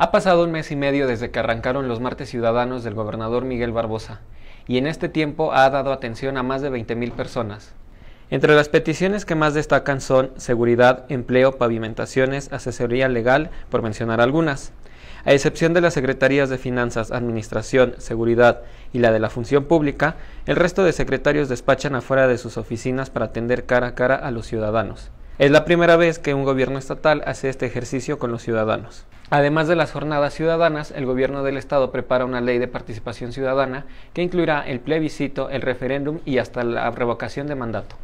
Ha pasado un mes y medio desde que arrancaron los martes ciudadanos del gobernador Miguel Barbosa, y en este tiempo ha dado atención a más de 20.000 personas. Entre las peticiones que más destacan son seguridad, empleo, pavimentaciones, asesoría legal, por mencionar algunas. A excepción de las secretarías de Finanzas, Administración, Seguridad y la de la Función Pública, el resto de secretarios despachan afuera de sus oficinas para atender cara a cara a los ciudadanos. Es la primera vez que un gobierno estatal hace este ejercicio con los ciudadanos. Además de las jornadas ciudadanas, el gobierno del estado prepara una ley de participación ciudadana que incluirá el plebiscito, el referéndum y hasta la revocación de mandato.